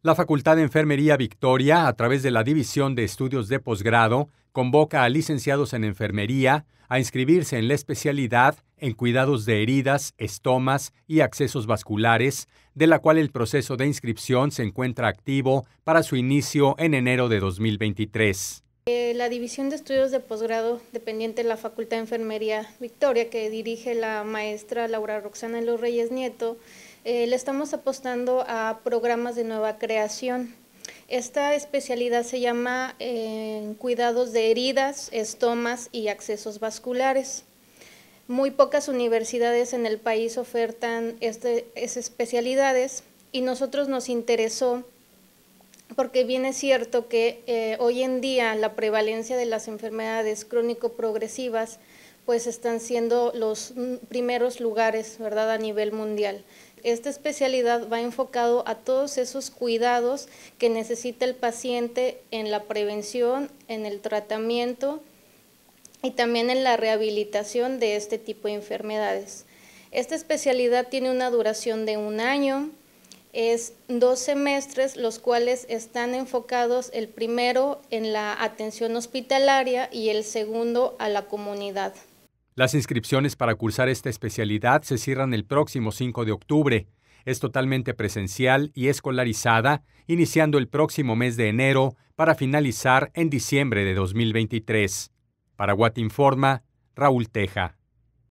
La Facultad de Enfermería Victoria, a través de la División de Estudios de Posgrado, convoca a licenciados en enfermería a inscribirse en la especialidad en cuidados de heridas, estomas y accesos vasculares, de la cual el proceso de inscripción se encuentra activo para su inicio en enero de 2023. Eh, la División de Estudios de Posgrado, dependiente de la Facultad de Enfermería Victoria, que dirige la maestra Laura Roxana Los Reyes Nieto, eh, le estamos apostando a programas de nueva creación. Esta especialidad se llama eh, cuidados de heridas, estomas y accesos vasculares. Muy pocas universidades en el país ofertan estas especialidades y nosotros nos interesó porque bien es cierto que eh, hoy en día la prevalencia de las enfermedades crónico-progresivas pues están siendo los mm, primeros lugares, ¿verdad?, a nivel mundial. Esta especialidad va enfocado a todos esos cuidados que necesita el paciente en la prevención, en el tratamiento y también en la rehabilitación de este tipo de enfermedades. Esta especialidad tiene una duración de un año, es dos semestres, los cuales están enfocados el primero en la atención hospitalaria y el segundo a la comunidad. Las inscripciones para cursar esta especialidad se cierran el próximo 5 de octubre. Es totalmente presencial y escolarizada, iniciando el próximo mes de enero para finalizar en diciembre de 2023. Para Informa. Raúl Teja.